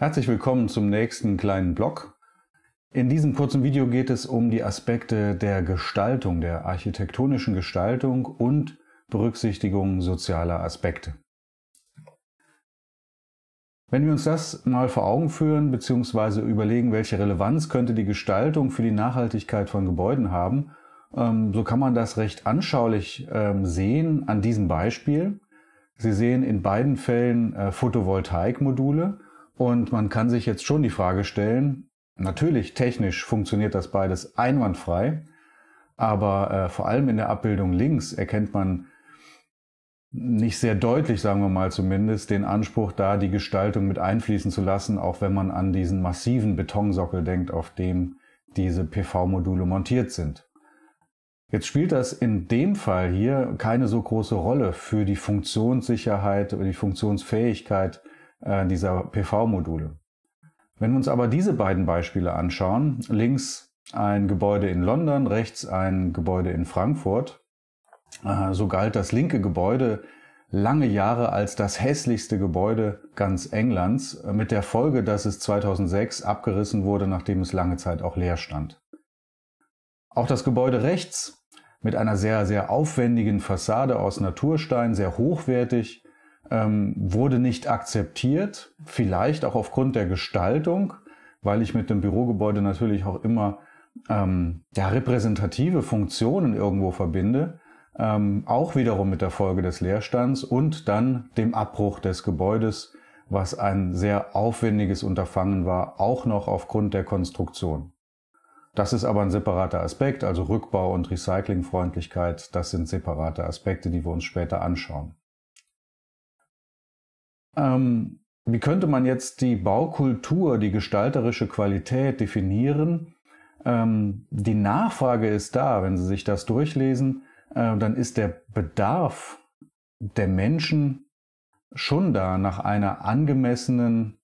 Herzlich willkommen zum nächsten kleinen Blog. In diesem kurzen Video geht es um die Aspekte der Gestaltung, der architektonischen Gestaltung und Berücksichtigung sozialer Aspekte. Wenn wir uns das mal vor Augen führen bzw. überlegen, welche Relevanz könnte die Gestaltung für die Nachhaltigkeit von Gebäuden haben, ähm, so kann man das recht anschaulich ähm, sehen an diesem Beispiel. Sie sehen in beiden Fällen äh, Photovoltaikmodule und man kann sich jetzt schon die Frage stellen, natürlich technisch funktioniert das beides einwandfrei, aber äh, vor allem in der Abbildung links erkennt man nicht sehr deutlich, sagen wir mal zumindest, den Anspruch da, die Gestaltung mit einfließen zu lassen, auch wenn man an diesen massiven Betonsockel denkt, auf dem diese PV-Module montiert sind. Jetzt spielt das in dem Fall hier keine so große Rolle für die Funktionssicherheit oder die Funktionsfähigkeit äh, dieser PV-Module. Wenn wir uns aber diese beiden Beispiele anschauen, links ein Gebäude in London, rechts ein Gebäude in Frankfurt, äh, so galt das linke Gebäude lange Jahre als das hässlichste Gebäude ganz Englands, äh, mit der Folge, dass es 2006 abgerissen wurde, nachdem es lange Zeit auch leer stand. Auch das Gebäude rechts mit einer sehr, sehr aufwendigen Fassade aus Naturstein, sehr hochwertig, ähm, wurde nicht akzeptiert, vielleicht auch aufgrund der Gestaltung, weil ich mit dem Bürogebäude natürlich auch immer ähm, ja, repräsentative Funktionen irgendwo verbinde, ähm, auch wiederum mit der Folge des Leerstands und dann dem Abbruch des Gebäudes, was ein sehr aufwendiges Unterfangen war, auch noch aufgrund der Konstruktion. Das ist aber ein separater Aspekt, also Rückbau und Recyclingfreundlichkeit, das sind separate Aspekte, die wir uns später anschauen. Ähm, wie könnte man jetzt die Baukultur, die gestalterische Qualität definieren? Ähm, die Nachfrage ist da, wenn Sie sich das durchlesen, äh, dann ist der Bedarf der Menschen schon da nach einer angemessenen,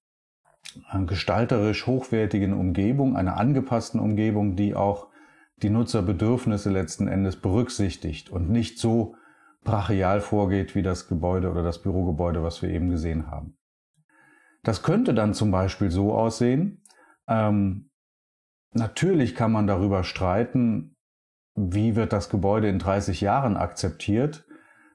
äh, gestalterisch hochwertigen Umgebung, einer angepassten Umgebung, die auch die Nutzerbedürfnisse letzten Endes berücksichtigt und nicht so brachial vorgeht wie das Gebäude oder das Bürogebäude, was wir eben gesehen haben. Das könnte dann zum Beispiel so aussehen. Ähm, natürlich kann man darüber streiten, wie wird das Gebäude in 30 Jahren akzeptiert.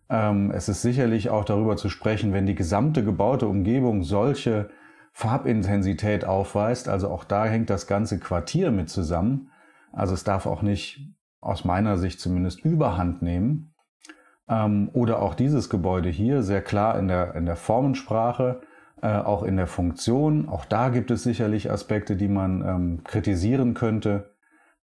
Ähm, es ist sicherlich auch darüber zu sprechen, wenn die gesamte gebaute Umgebung solche Farbintensität aufweist. Also auch da hängt das ganze Quartier mit zusammen. Also es darf auch nicht aus meiner Sicht zumindest überhand nehmen. Ähm, oder auch dieses Gebäude hier, sehr klar in der, in der Formensprache, äh, auch in der Funktion. Auch da gibt es sicherlich Aspekte, die man ähm, kritisieren könnte.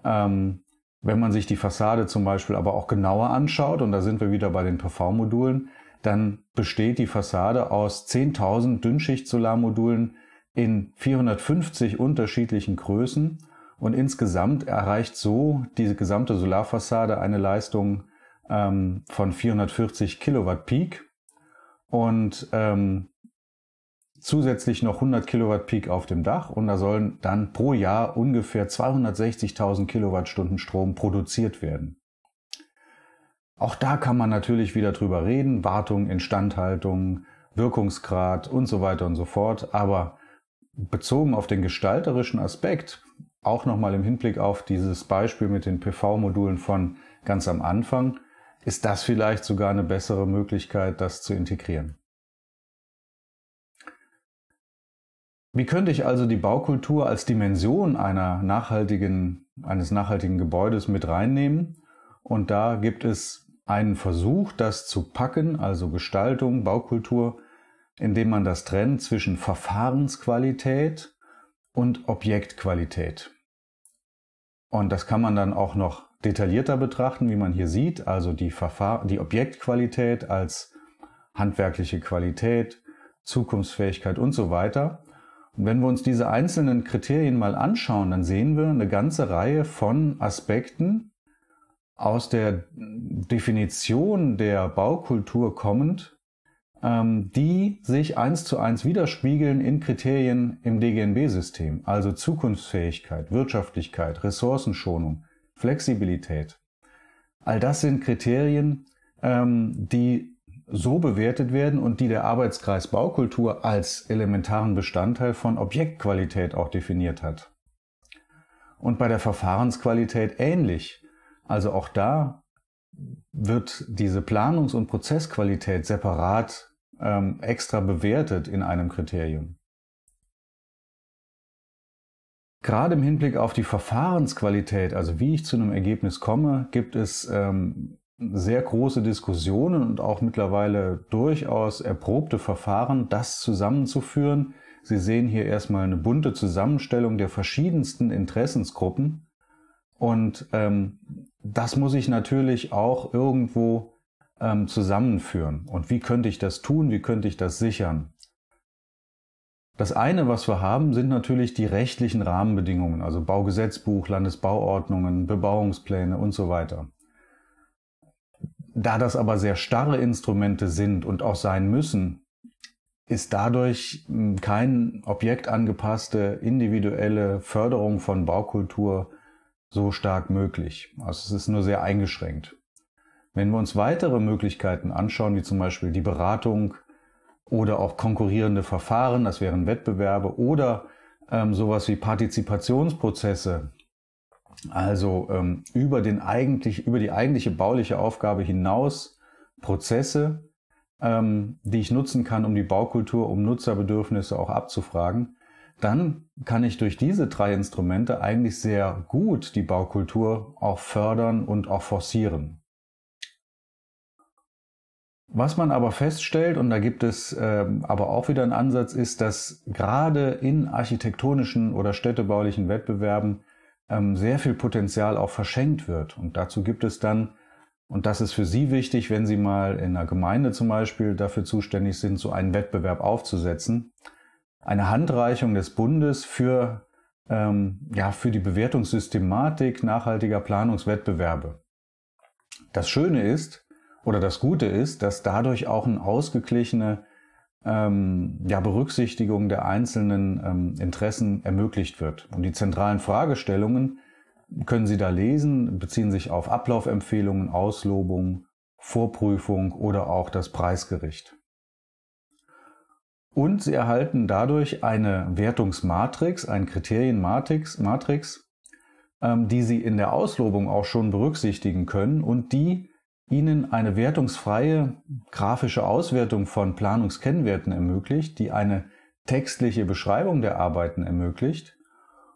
Ähm, wenn man sich die Fassade zum Beispiel aber auch genauer anschaut, und da sind wir wieder bei den PV-Modulen, dann besteht die Fassade aus 10.000 Dünnschicht-Solarmodulen in 450 unterschiedlichen Größen und insgesamt erreicht so diese gesamte Solarfassade eine Leistung ähm, von 440 Kilowatt Peak und ähm, zusätzlich noch 100 Kilowatt Peak auf dem Dach und da sollen dann pro Jahr ungefähr 260.000 Kilowattstunden Strom produziert werden. Auch da kann man natürlich wieder drüber reden, Wartung, Instandhaltung, Wirkungsgrad und so weiter und so fort, aber bezogen auf den gestalterischen Aspekt, auch nochmal im Hinblick auf dieses Beispiel mit den PV-Modulen von ganz am Anfang, ist das vielleicht sogar eine bessere Möglichkeit, das zu integrieren. Wie könnte ich also die Baukultur als Dimension einer nachhaltigen, eines nachhaltigen Gebäudes mit reinnehmen? Und da gibt es einen Versuch, das zu packen, also Gestaltung, Baukultur, indem man das trennt zwischen Verfahrensqualität und Objektqualität. Und das kann man dann auch noch detaillierter betrachten, wie man hier sieht, also die, Verfahr die Objektqualität als handwerkliche Qualität, Zukunftsfähigkeit und so weiter. Und wenn wir uns diese einzelnen Kriterien mal anschauen, dann sehen wir eine ganze Reihe von Aspekten aus der Definition der Baukultur kommend, ähm, die sich eins zu eins widerspiegeln in Kriterien im DGNB-System, also Zukunftsfähigkeit, Wirtschaftlichkeit, Ressourcenschonung, Flexibilität. All das sind Kriterien, ähm, die so bewertet werden und die der Arbeitskreis Baukultur als elementaren Bestandteil von Objektqualität auch definiert hat. Und bei der Verfahrensqualität ähnlich. Also auch da wird diese Planungs- und Prozessqualität separat ähm, extra bewertet in einem Kriterium. Gerade im Hinblick auf die Verfahrensqualität, also wie ich zu einem Ergebnis komme, gibt es ähm, sehr große Diskussionen und auch mittlerweile durchaus erprobte Verfahren, das zusammenzuführen. Sie sehen hier erstmal eine bunte Zusammenstellung der verschiedensten Interessensgruppen. Und ähm, das muss ich natürlich auch irgendwo ähm, zusammenführen. Und wie könnte ich das tun? Wie könnte ich das sichern? Das eine, was wir haben, sind natürlich die rechtlichen Rahmenbedingungen, also Baugesetzbuch, Landesbauordnungen, Bebauungspläne und so weiter. Da das aber sehr starre Instrumente sind und auch sein müssen, ist dadurch hm, kein objektangepasste individuelle Förderung von Baukultur so stark möglich. Also es ist nur sehr eingeschränkt. Wenn wir uns weitere Möglichkeiten anschauen, wie zum Beispiel die Beratung, oder auch konkurrierende Verfahren, das wären Wettbewerbe oder ähm, sowas wie Partizipationsprozesse, also ähm, über, den eigentlich, über die eigentliche bauliche Aufgabe hinaus Prozesse, ähm, die ich nutzen kann, um die Baukultur, um Nutzerbedürfnisse auch abzufragen, dann kann ich durch diese drei Instrumente eigentlich sehr gut die Baukultur auch fördern und auch forcieren. Was man aber feststellt, und da gibt es äh, aber auch wieder einen Ansatz, ist, dass gerade in architektonischen oder städtebaulichen Wettbewerben ähm, sehr viel Potenzial auch verschenkt wird. Und dazu gibt es dann, und das ist für Sie wichtig, wenn Sie mal in einer Gemeinde zum Beispiel dafür zuständig sind, so einen Wettbewerb aufzusetzen, eine Handreichung des Bundes für, ähm, ja, für die Bewertungssystematik nachhaltiger Planungswettbewerbe. Das Schöne ist, oder das Gute ist, dass dadurch auch eine ausgeglichene ähm, ja, Berücksichtigung der einzelnen ähm, Interessen ermöglicht wird. Und die zentralen Fragestellungen können Sie da lesen, beziehen sich auf Ablaufempfehlungen, Auslobung, Vorprüfung oder auch das Preisgericht. Und Sie erhalten dadurch eine Wertungsmatrix, ein Kriterienmatrix, Matrix, ähm, die Sie in der Auslobung auch schon berücksichtigen können und die Ihnen eine wertungsfreie grafische Auswertung von Planungskennwerten ermöglicht, die eine textliche Beschreibung der Arbeiten ermöglicht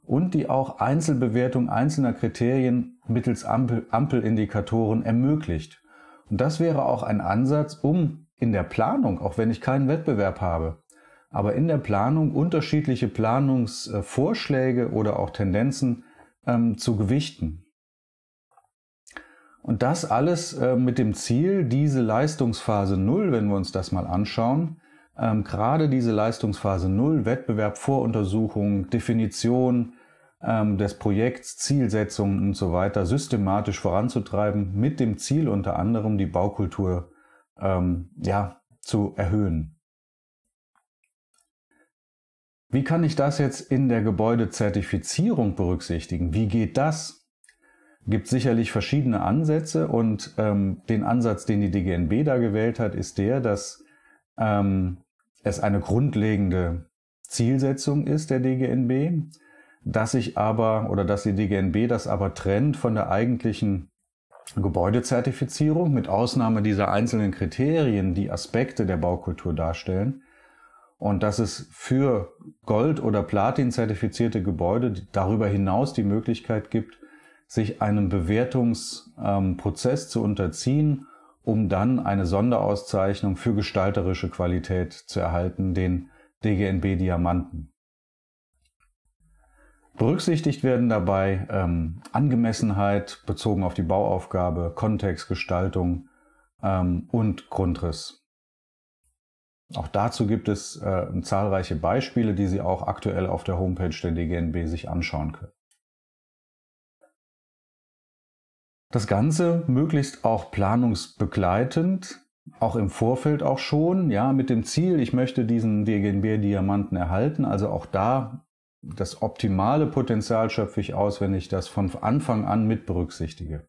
und die auch Einzelbewertung einzelner Kriterien mittels Ampel Ampelindikatoren ermöglicht. Und das wäre auch ein Ansatz, um in der Planung, auch wenn ich keinen Wettbewerb habe, aber in der Planung unterschiedliche Planungsvorschläge oder auch Tendenzen ähm, zu gewichten. Und das alles äh, mit dem Ziel, diese Leistungsphase null, wenn wir uns das mal anschauen, ähm, gerade diese Leistungsphase null, Wettbewerb, Voruntersuchung, Definition ähm, des Projekts, Zielsetzungen und so weiter, systematisch voranzutreiben, mit dem Ziel unter anderem die Baukultur ähm, ja, zu erhöhen. Wie kann ich das jetzt in der Gebäudezertifizierung berücksichtigen? Wie geht das? gibt sicherlich verschiedene Ansätze und ähm, den Ansatz, den die DGNB da gewählt hat, ist der, dass ähm, es eine grundlegende Zielsetzung ist der DGNB, dass sich aber oder dass die DGNB das aber trennt von der eigentlichen Gebäudezertifizierung mit Ausnahme dieser einzelnen Kriterien, die Aspekte der Baukultur darstellen. Und dass es für Gold- oder Platin-zertifizierte Gebäude darüber hinaus die Möglichkeit gibt, sich einem Bewertungsprozess zu unterziehen, um dann eine Sonderauszeichnung für gestalterische Qualität zu erhalten, den DGNB Diamanten. Berücksichtigt werden dabei ähm, Angemessenheit bezogen auf die Bauaufgabe, Kontext, Gestaltung ähm, und Grundriss. Auch dazu gibt es äh, zahlreiche Beispiele, die Sie auch aktuell auf der Homepage der DGNB sich anschauen können. Das Ganze möglichst auch planungsbegleitend, auch im Vorfeld auch schon, ja, mit dem Ziel, ich möchte diesen DGNB-Diamanten erhalten. Also auch da das optimale Potenzial schöpfe ich aus, wenn ich das von Anfang an mit berücksichtige.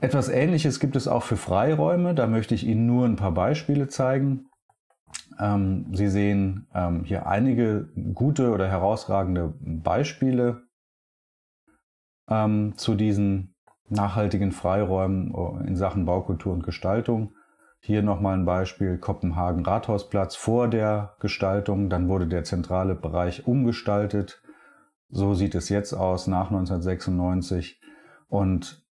Etwas Ähnliches gibt es auch für Freiräume. Da möchte ich Ihnen nur ein paar Beispiele zeigen. Ähm, Sie sehen ähm, hier einige gute oder herausragende Beispiele ähm, zu diesen nachhaltigen Freiräumen oh, in Sachen Baukultur und Gestaltung. Hier nochmal ein Beispiel Kopenhagen Rathausplatz vor der Gestaltung. Dann wurde der zentrale Bereich umgestaltet. So sieht es jetzt aus nach 1996. Und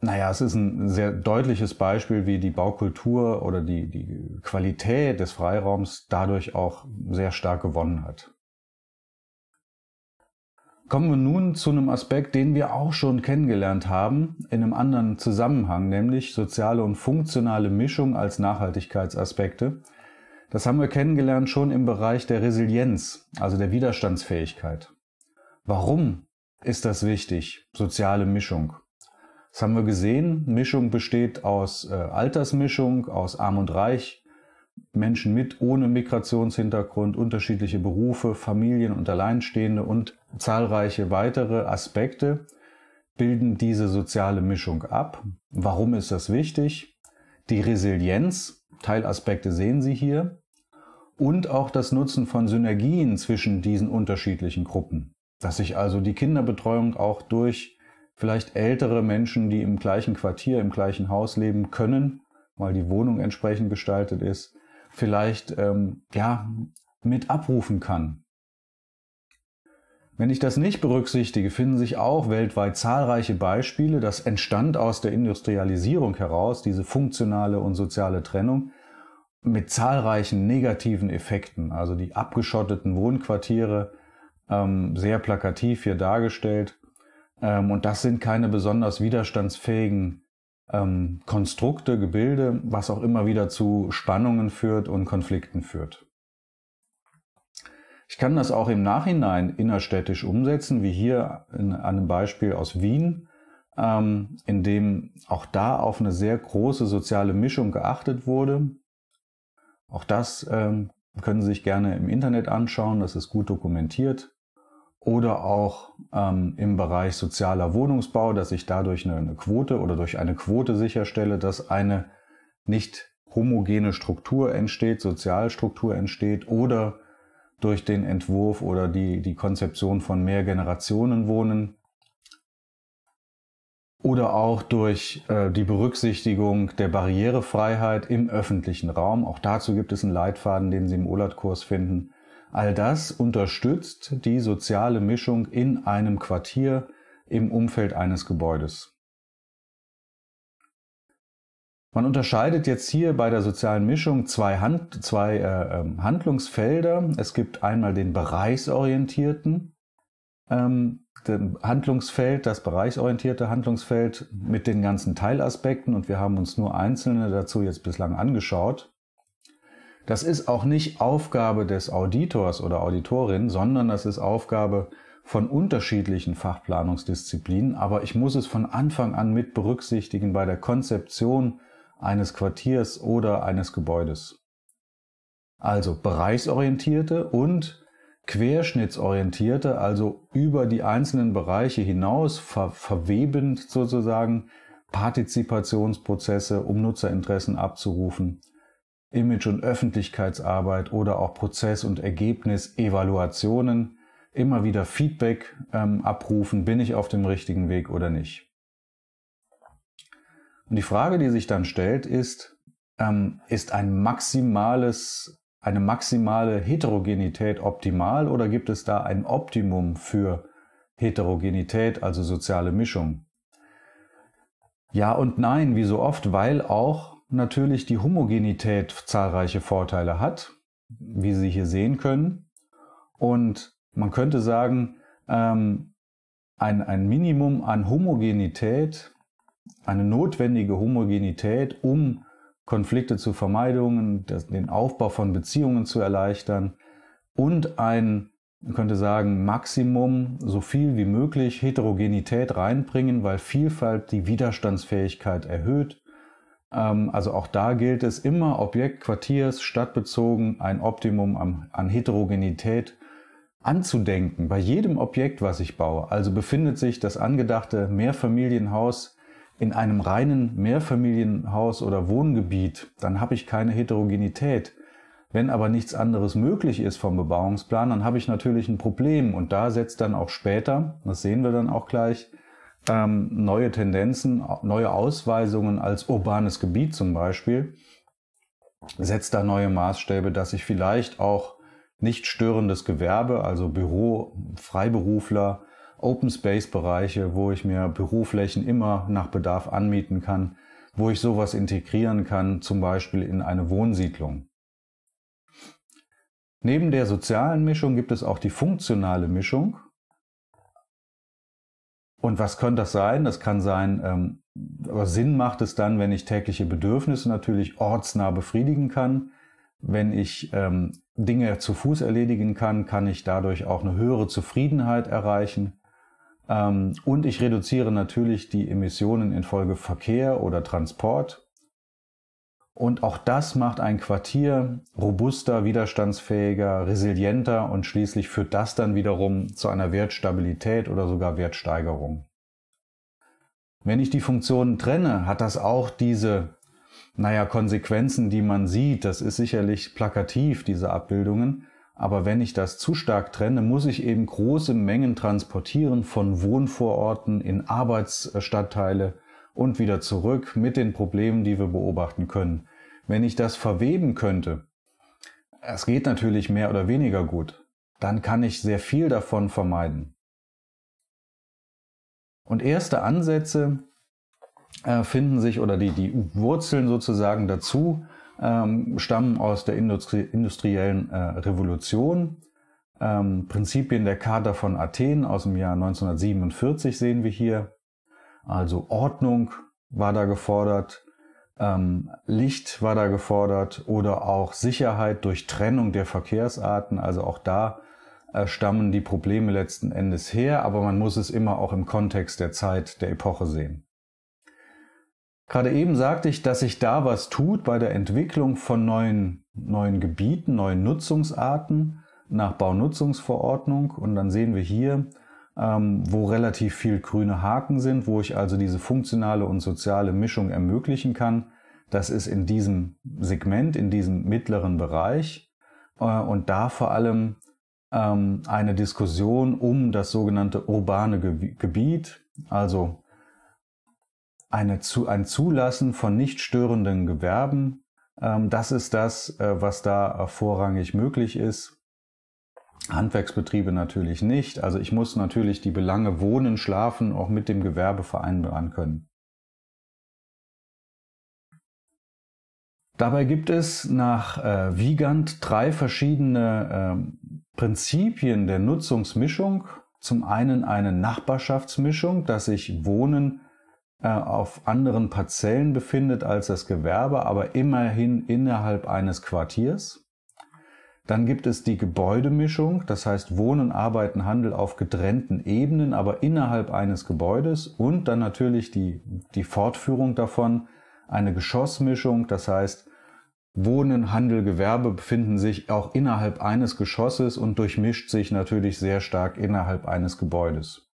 naja, es ist ein sehr deutliches Beispiel, wie die Baukultur oder die, die Qualität des Freiraums dadurch auch sehr stark gewonnen hat. Kommen wir nun zu einem Aspekt, den wir auch schon kennengelernt haben, in einem anderen Zusammenhang, nämlich soziale und funktionale Mischung als Nachhaltigkeitsaspekte. Das haben wir kennengelernt schon im Bereich der Resilienz, also der Widerstandsfähigkeit. Warum ist das wichtig, soziale Mischung? Das haben wir gesehen. Mischung besteht aus äh, Altersmischung, aus Arm und Reich, Menschen mit ohne Migrationshintergrund, unterschiedliche Berufe, Familien und Alleinstehende und Zahlreiche weitere Aspekte bilden diese soziale Mischung ab. Warum ist das wichtig? Die Resilienz, Teilaspekte sehen Sie hier, und auch das Nutzen von Synergien zwischen diesen unterschiedlichen Gruppen. Dass sich also die Kinderbetreuung auch durch vielleicht ältere Menschen, die im gleichen Quartier, im gleichen Haus leben können, weil die Wohnung entsprechend gestaltet ist, vielleicht ähm, ja, mit abrufen kann. Wenn ich das nicht berücksichtige, finden sich auch weltweit zahlreiche Beispiele, das entstand aus der Industrialisierung heraus, diese funktionale und soziale Trennung, mit zahlreichen negativen Effekten. Also die abgeschotteten Wohnquartiere, ähm, sehr plakativ hier dargestellt. Ähm, und das sind keine besonders widerstandsfähigen ähm, Konstrukte, Gebilde, was auch immer wieder zu Spannungen führt und Konflikten führt. Ich kann das auch im Nachhinein innerstädtisch umsetzen, wie hier in einem Beispiel aus Wien, ähm, in dem auch da auf eine sehr große soziale Mischung geachtet wurde. Auch das ähm, können Sie sich gerne im Internet anschauen, das ist gut dokumentiert. Oder auch ähm, im Bereich sozialer Wohnungsbau, dass ich dadurch eine, eine Quote oder durch eine Quote sicherstelle, dass eine nicht homogene Struktur entsteht, Sozialstruktur entsteht oder durch den Entwurf oder die, die Konzeption von wohnen. oder auch durch äh, die Berücksichtigung der Barrierefreiheit im öffentlichen Raum. Auch dazu gibt es einen Leitfaden, den Sie im OLAT-Kurs finden. All das unterstützt die soziale Mischung in einem Quartier im Umfeld eines Gebäudes. Man unterscheidet jetzt hier bei der sozialen Mischung zwei, Hand, zwei äh, ähm, Handlungsfelder. Es gibt einmal den bereichsorientierten ähm, Handlungsfeld, das bereichsorientierte Handlungsfeld mit den ganzen Teilaspekten und wir haben uns nur einzelne dazu jetzt bislang angeschaut. Das ist auch nicht Aufgabe des Auditors oder Auditorin, sondern das ist Aufgabe von unterschiedlichen Fachplanungsdisziplinen, aber ich muss es von Anfang an mit berücksichtigen bei der Konzeption eines Quartiers oder eines Gebäudes. Also bereichsorientierte und querschnittsorientierte, also über die einzelnen Bereiche hinaus ver verwebend sozusagen Partizipationsprozesse, um Nutzerinteressen abzurufen, Image- und Öffentlichkeitsarbeit oder auch Prozess- und Ergebnisevaluationen, immer wieder Feedback ähm, abrufen, bin ich auf dem richtigen Weg oder nicht. Und die Frage, die sich dann stellt, ist, ähm, ist ein maximales, eine maximale Heterogenität optimal oder gibt es da ein Optimum für Heterogenität, also soziale Mischung? Ja und nein, wie so oft, weil auch natürlich die Homogenität zahlreiche Vorteile hat, wie Sie hier sehen können. Und man könnte sagen, ähm, ein, ein Minimum an Homogenität eine notwendige Homogenität, um Konflikte zu vermeiden, den Aufbau von Beziehungen zu erleichtern und ein, man könnte sagen, Maximum, so viel wie möglich Heterogenität reinbringen, weil Vielfalt die Widerstandsfähigkeit erhöht. Ähm, also auch da gilt es immer Objekt, Quartiers, stadtbezogen ein Optimum an, an Heterogenität anzudenken. Bei jedem Objekt, was ich baue, also befindet sich das angedachte Mehrfamilienhaus in einem reinen Mehrfamilienhaus oder Wohngebiet, dann habe ich keine Heterogenität. Wenn aber nichts anderes möglich ist vom Bebauungsplan, dann habe ich natürlich ein Problem. Und da setzt dann auch später, das sehen wir dann auch gleich, ähm, neue Tendenzen, neue Ausweisungen als urbanes Gebiet zum Beispiel, setzt da neue Maßstäbe, dass ich vielleicht auch nicht störendes Gewerbe, also Büro, Freiberufler, Open Space Bereiche, wo ich mir Büroflächen immer nach Bedarf anmieten kann, wo ich sowas integrieren kann, zum Beispiel in eine Wohnsiedlung. Neben der sozialen Mischung gibt es auch die funktionale Mischung. Und was könnte das sein? Das kann sein, ähm, aber Sinn macht es dann, wenn ich tägliche Bedürfnisse natürlich ortsnah befriedigen kann. Wenn ich ähm, Dinge zu Fuß erledigen kann, kann ich dadurch auch eine höhere Zufriedenheit erreichen. Ähm, und ich reduziere natürlich die Emissionen infolge Verkehr oder Transport. Und auch das macht ein Quartier robuster, widerstandsfähiger, resilienter und schließlich führt das dann wiederum zu einer Wertstabilität oder sogar Wertsteigerung. Wenn ich die Funktionen trenne, hat das auch diese, naja, Konsequenzen, die man sieht. Das ist sicherlich plakativ, diese Abbildungen. Aber wenn ich das zu stark trenne, muss ich eben große Mengen transportieren von Wohnvororten in Arbeitsstadtteile und wieder zurück mit den Problemen, die wir beobachten können. Wenn ich das verweben könnte, es geht natürlich mehr oder weniger gut, dann kann ich sehr viel davon vermeiden. Und erste Ansätze äh, finden sich oder die, die Wurzeln sozusagen dazu ähm, stammen aus der Industrie industriellen äh, Revolution. Ähm, Prinzipien der Charta von Athen aus dem Jahr 1947 sehen wir hier. Also Ordnung war da gefordert, ähm, Licht war da gefordert oder auch Sicherheit durch Trennung der Verkehrsarten. Also auch da äh, stammen die Probleme letzten Endes her, aber man muss es immer auch im Kontext der Zeit, der Epoche sehen. Gerade eben sagte ich, dass sich da was tut bei der Entwicklung von neuen, neuen Gebieten, neuen Nutzungsarten nach Baunutzungsverordnung. Und dann sehen wir hier, ähm, wo relativ viel grüne Haken sind, wo ich also diese funktionale und soziale Mischung ermöglichen kann. Das ist in diesem Segment, in diesem mittleren Bereich. Äh, und da vor allem ähm, eine Diskussion um das sogenannte urbane Gebiet, also eine zu, ein Zulassen von nicht störenden Gewerben. Ähm, das ist das, äh, was da vorrangig möglich ist. Handwerksbetriebe natürlich nicht. Also ich muss natürlich die Belange Wohnen, Schlafen auch mit dem Gewerbe vereinbaren können. Dabei gibt es nach äh, Wiegand drei verschiedene äh, Prinzipien der Nutzungsmischung. Zum einen eine Nachbarschaftsmischung, dass ich Wohnen äh, auf anderen Parzellen befindet als das Gewerbe, aber immerhin innerhalb eines Quartiers. Dann gibt es die Gebäudemischung, das heißt Wohnen, Arbeiten, Handel auf getrennten Ebenen, aber innerhalb eines Gebäudes. Und dann natürlich die, die Fortführung davon, eine Geschossmischung, das heißt Wohnen, Handel, Gewerbe befinden sich auch innerhalb eines Geschosses und durchmischt sich natürlich sehr stark innerhalb eines Gebäudes.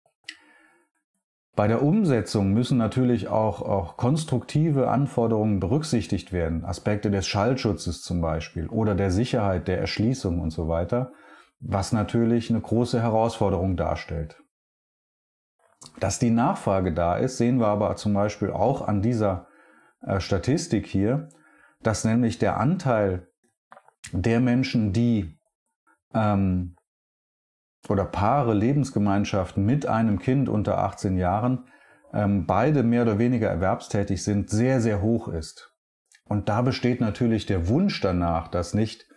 Bei der Umsetzung müssen natürlich auch, auch konstruktive Anforderungen berücksichtigt werden, Aspekte des Schallschutzes zum Beispiel oder der Sicherheit der Erschließung und so weiter, was natürlich eine große Herausforderung darstellt. Dass die Nachfrage da ist, sehen wir aber zum Beispiel auch an dieser äh, Statistik hier, dass nämlich der Anteil der Menschen, die ähm, oder Paare, Lebensgemeinschaften mit einem Kind unter 18 Jahren, ähm, beide mehr oder weniger erwerbstätig sind, sehr, sehr hoch ist. Und da besteht natürlich der Wunsch danach, dass nicht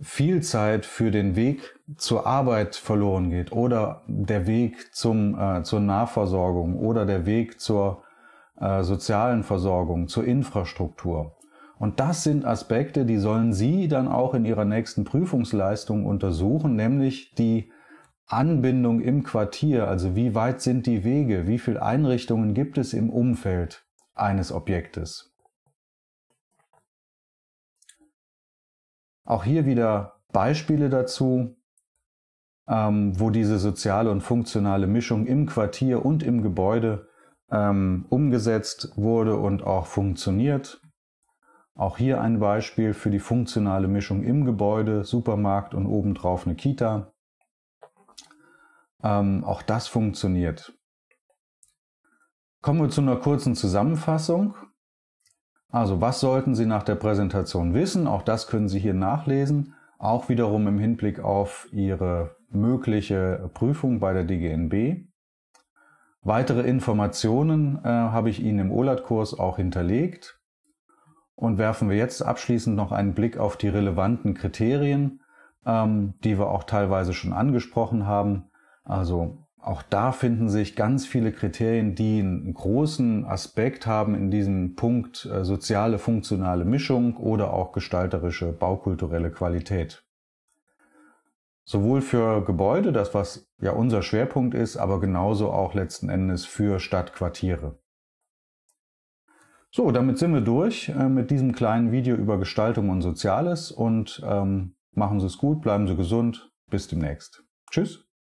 viel Zeit für den Weg zur Arbeit verloren geht oder der Weg zum, äh, zur Nahversorgung oder der Weg zur äh, sozialen Versorgung, zur Infrastruktur. Und das sind Aspekte, die sollen Sie dann auch in Ihrer nächsten Prüfungsleistung untersuchen, nämlich die Anbindung im Quartier, also wie weit sind die Wege, wie viele Einrichtungen gibt es im Umfeld eines Objektes. Auch hier wieder Beispiele dazu, ähm, wo diese soziale und funktionale Mischung im Quartier und im Gebäude ähm, umgesetzt wurde und auch funktioniert. Auch hier ein Beispiel für die funktionale Mischung im Gebäude, Supermarkt und obendrauf eine Kita. Ähm, auch das funktioniert. Kommen wir zu einer kurzen Zusammenfassung. Also was sollten Sie nach der Präsentation wissen? Auch das können Sie hier nachlesen. Auch wiederum im Hinblick auf Ihre mögliche Prüfung bei der DGNB. Weitere Informationen äh, habe ich Ihnen im OLAT-Kurs auch hinterlegt. Und werfen wir jetzt abschließend noch einen Blick auf die relevanten Kriterien, ähm, die wir auch teilweise schon angesprochen haben. Also auch da finden sich ganz viele Kriterien, die einen großen Aspekt haben in diesem Punkt äh, soziale, funktionale Mischung oder auch gestalterische, baukulturelle Qualität. Sowohl für Gebäude, das was ja unser Schwerpunkt ist, aber genauso auch letzten Endes für Stadtquartiere. So, damit sind wir durch äh, mit diesem kleinen Video über Gestaltung und Soziales und ähm, machen Sie es gut, bleiben Sie gesund. Bis demnächst. Tschüss.